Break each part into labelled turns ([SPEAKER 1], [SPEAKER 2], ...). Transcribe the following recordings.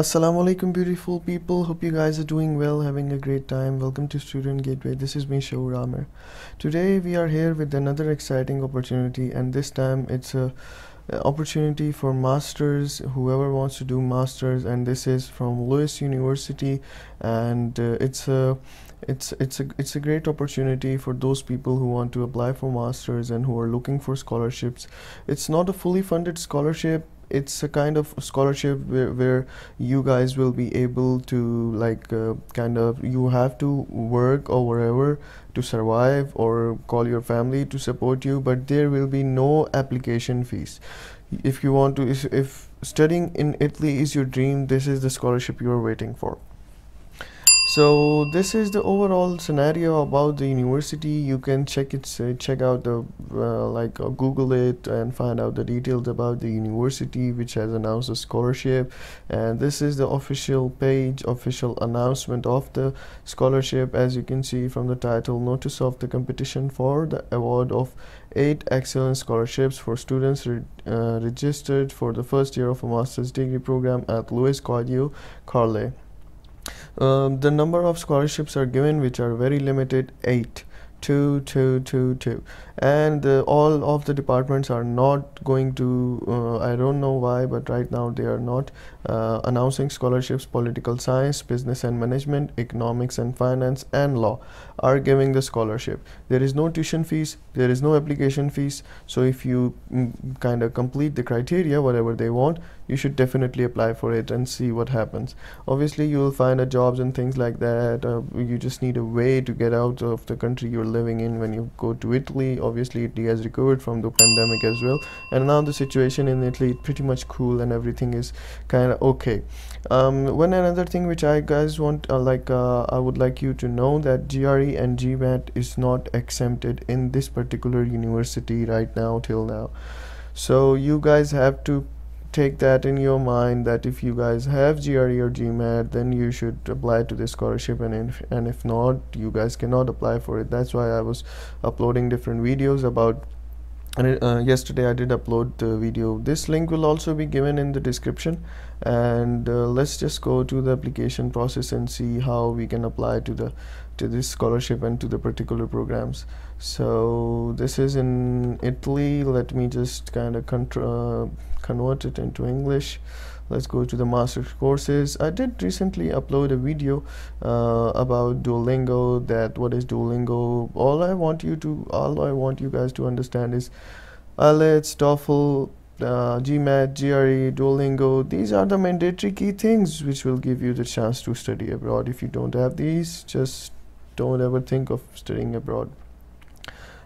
[SPEAKER 1] Assalamualaikum beautiful people hope you guys are doing well having a great time welcome to student gateway this is me Shaur Amir today we are here with another exciting opportunity and this time it's a opportunity for masters whoever wants to do masters and this is from Lewis University and uh, it's a it's it's a it's a great opportunity for those people who want to apply for masters and who are looking for scholarships it's not a fully funded scholarship it's a kind of scholarship where, where you guys will be able to like uh, kind of you have to work or wherever to survive or call your family to support you but there will be no application fees if you want to if, if studying in italy is your dream this is the scholarship you are waiting for so this is the overall scenario about the university you can check it uh, check out the uh, like uh, google it and find out the details about the university which has announced a scholarship and this is the official page official announcement of the scholarship as you can see from the title notice of the competition for the award of eight excellent scholarships for students re uh, registered for the first year of a master's degree program at Luis Guadio Carle um, the number of scholarships are given which are very limited, 8 two two two two and uh, all of the departments are not going to uh, i don't know why but right now they are not uh, announcing scholarships political science business and management economics and finance and law are giving the scholarship there is no tuition fees there is no application fees so if you mm, kind of complete the criteria whatever they want you should definitely apply for it and see what happens obviously you will find jobs and things like that uh, you just need a way to get out of the country you're living in when you go to Italy. Obviously, Italy has recovered from the pandemic as well, and now the situation in Italy is pretty much cool and everything is kind of okay. Um, one another thing which I guys want, uh, like, uh, I would like you to know that GRE and GMAT is not exempted in this particular university right now till now. So you guys have to take that in your mind that if you guys have GRE or GMAT, then you should apply to this scholarship, and if, and if not, you guys cannot apply for it. That's why I was uploading different videos about. And uh, yesterday I did upload the video. This link will also be given in the description. And uh, let's just go to the application process and see how we can apply to the to this scholarship and to the particular programs so this is in Italy let me just kind of uh, convert it into English let's go to the master courses I did recently upload a video uh, about Duolingo that what is Duolingo all I want you to all I want you guys to understand is IELTS TOEFL uh, GMAT, GRE, Duolingo, these are the mandatory key things which will give you the chance to study abroad. If you don't have these, just don't ever think of studying abroad.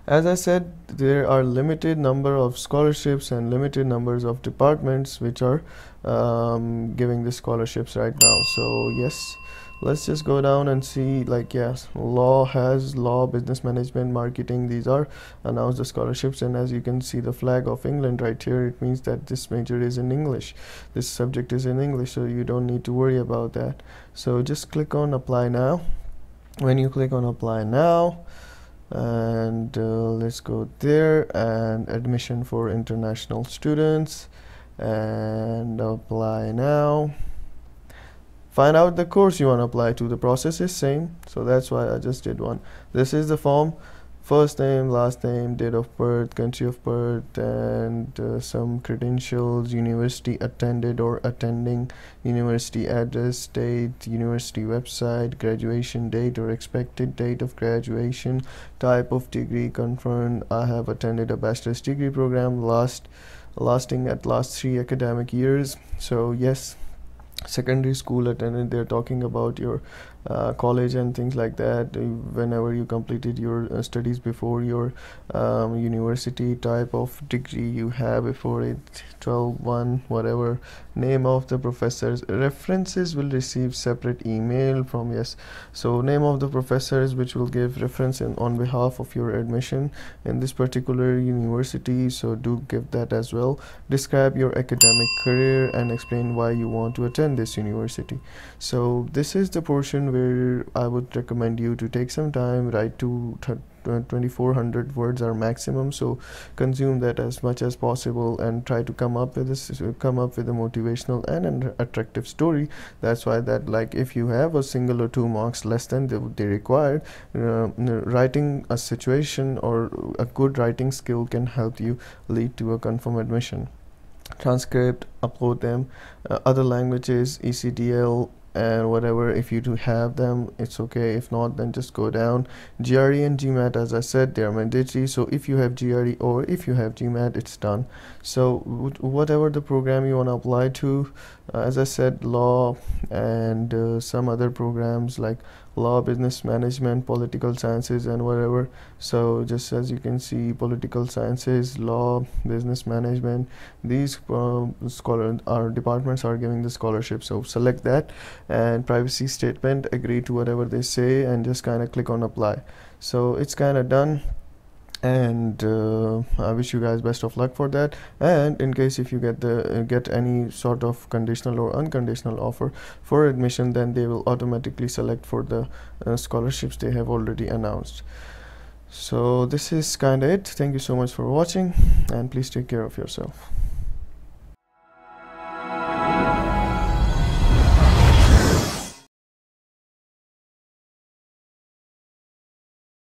[SPEAKER 1] As I said, there are limited number of scholarships and limited numbers of departments which are um, giving the scholarships right now. So yes, let's just go down and see like yes, law has law, business management, marketing. These are announced the scholarships and as you can see the flag of England right here, it means that this major is in English. This subject is in English, so you don't need to worry about that. So just click on apply now. When you click on apply now, and uh, let's go there and admission for international students and apply now find out the course you want to apply to the process is same so that's why I just did one this is the form first name, last name, date of birth, country of birth, and uh, some credentials, university attended or attending, university address, state, university website, graduation date or expected date of graduation, type of degree confirmed. I have attended a bachelor's degree program last lasting at last three academic years. So yes, secondary school attended they're talking about your uh, college and things like that uh, whenever you completed your uh, studies before your um, university type of degree you have before it 12 1 whatever name of the professors references will receive separate email from yes so name of the professors which will give reference in, on behalf of your admission in this particular university so do give that as well describe your academic career and explain why you want to attend this university so this is the portion where I would recommend you to take some time, write to 2400 uh, words are maximum so consume that as much as possible and try to come up with this come up with a motivational and an attractive story that's why that like if you have a single or two marks less than they, they required uh, writing a situation or a good writing skill can help you lead to a confirmed admission transcript upload them uh, other languages ecdl and whatever if you do have them it's okay if not then just go down GRE and GMAT as I said they are mandatory so if you have GRE or if you have GMAT it's done so whatever the program you want to apply to uh, as I said law and uh, some other programs like law business management political sciences and whatever so just as you can see political sciences law business management these uh, scholar our departments are giving the scholarship so select that and privacy statement agree to whatever they say and just kind of click on apply so it's kind of done and uh, i wish you guys best of luck for that and in case if you get the uh, get any sort of conditional or unconditional offer for admission then they will automatically select for the uh, scholarships they have already announced so this is kinda it thank you so much for watching and please take care of yourself